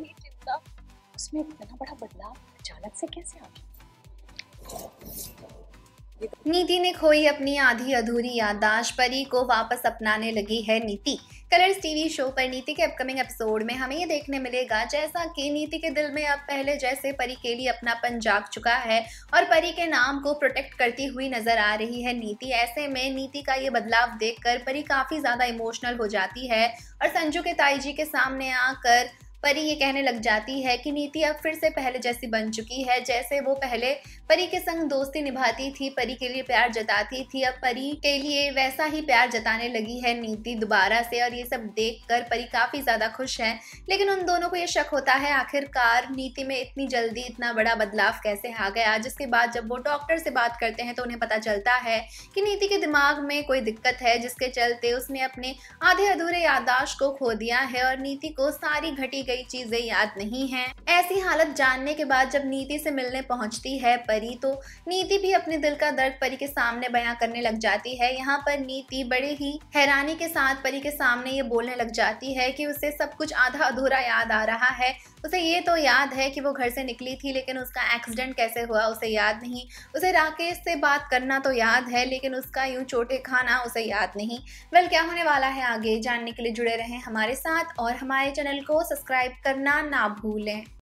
वही चिंता उसमें इतना बड़ा बदलाव अचानक से कैसे आ गया नीति ने खोई अपनी आधी अधूरी याददाश्त परी को वापस अपनाने लगी है नीति कलर्स टीवी शो पर नीति के अपकमिंग एपिसोड में हमें ये देखने मिलेगा जैसा कि नीति के दिल में अब पहले जैसे परी के लिए अपना पन जाग चुका है और परी के नाम को प्रोटेक्ट करती हुई नजर आ रही है नीति ऐसे में नीति का ये बदलाव देखकर परी काफ़ी ज़्यादा इमोशनल हो जाती है और संजू के ताई जी के सामने आकर परी ये कहने लग जाती है कि नीति अब फिर से पहले जैसी बन चुकी है जैसे वो पहले परी के संग दोस्ती निभाती थी परी के लिए प्यार जताती थी अब परी के लिए वैसा ही प्यार जताने लगी है नीति दोबारा से और ये सब देखकर परी काफ़ी ज़्यादा खुश है लेकिन उन दोनों को ये शक होता है आखिरकार नीति में इतनी जल्दी इतना बड़ा बदलाव कैसे आ गया जिसके बाद जब वो डॉक्टर से बात करते हैं तो उन्हें पता चलता है कि नीति के दिमाग में कोई दिक्कत है जिसके चलते उसने अपने आधे अधूरे यादाश्त को खो दिया है और नीति को सारी घटी गई चीजें याद नहीं है ऐसी हालत जानने के बाद जब नीति से मिलने पहुंचती है परी तो नीति भी अपने दिल का दर्द परी के सामने बयां करने लग जाती है यहाँ पर नीति बड़े ही हैरानी के साथ परी के सामने ये बोलने लग जाती है कि उसे सब कुछ आधा अधूरा याद आ रहा है उसे ये तो याद है कि वो घर से निकली थी लेकिन उसका एक्सीडेंट कैसे हुआ उसे याद नहीं उसे राकेश से बात करना तो याद है लेकिन उसका यूँ चोटे खाना उसे याद नहीं वेल क्या होने वाला है आगे जानने के लिए जुड़े रहें हमारे साथ और हमारे चैनल को सब्सक्राइब करना ना भूलें